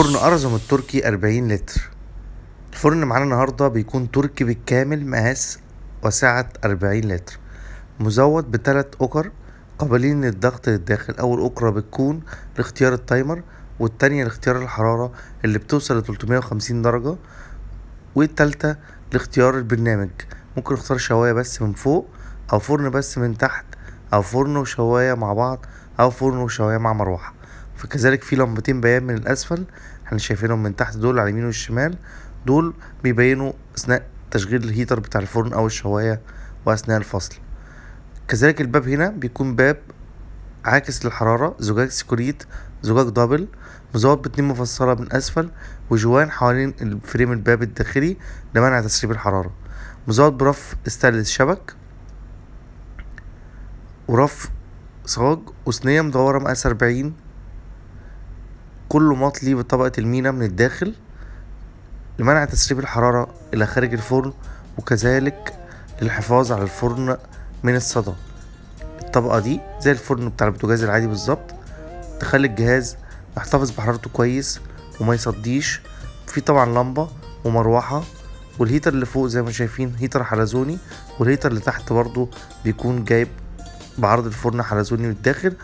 فرن أرزم التركي 40 لتر الفرن معانا النهاردة بيكون تركي بالكامل مقاس وسعة 40 لتر مزود بتلات أكر قابلين للضغط للداخل أول أكرة بتكون لاختيار التايمر والتانية لاختيار الحرارة اللي بتوصل لتلتمية وخمسين درجة والتالتة لاختيار البرنامج ممكن اختار شواية بس من فوق أو فرن بس من تحت أو فرن وشواية مع بعض أو فرن وشواية مع مروحة فكذلك في لمبتين بيان من الأسفل احنا شايفينهم من تحت دول على اليمين والشمال دول بيبينوا أثناء تشغيل الهيتر بتاع الفرن أو الشواية وأثناء الفصل كذلك الباب هنا بيكون باب عاكس للحرارة زجاج سكوريت زجاج دبل مزود باتنين مفصلة من أسفل وجوان حوالين فريم الباب الداخلي لمنع تسريب الحرارة مزود برف استانلس شبك ورف صاج وصينية مدورة مقاس أربعين كله مطلي بطبقة المينا من الداخل لمنع تسريب الحرارة إلى خارج الفرن وكذلك للحفاظ على الفرن من الصدى الطبقة دي زي الفرن بتاع البوتاجاز العادي بالظبط تخلي الجهاز يحتفظ بحرارته كويس وما يصديش في طبعا لمبة ومروحة والهيتر اللي فوق زي ما شايفين هيتر حلزوني والهيتر اللي تحت برضو بيكون جايب بعرض الفرن حلزوني من الداخل